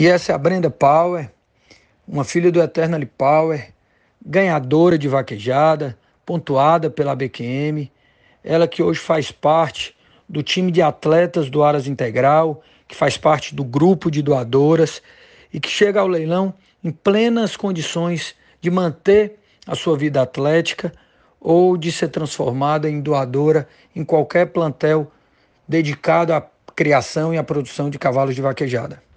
E essa é a Brenda Power, uma filha do Eternally Power, ganhadora de vaquejada, pontuada pela BQM. Ela que hoje faz parte do time de atletas do Aras Integral, que faz parte do grupo de doadoras e que chega ao leilão em plenas condições de manter a sua vida atlética ou de ser transformada em doadora em qualquer plantel dedicado à criação e à produção de cavalos de vaquejada.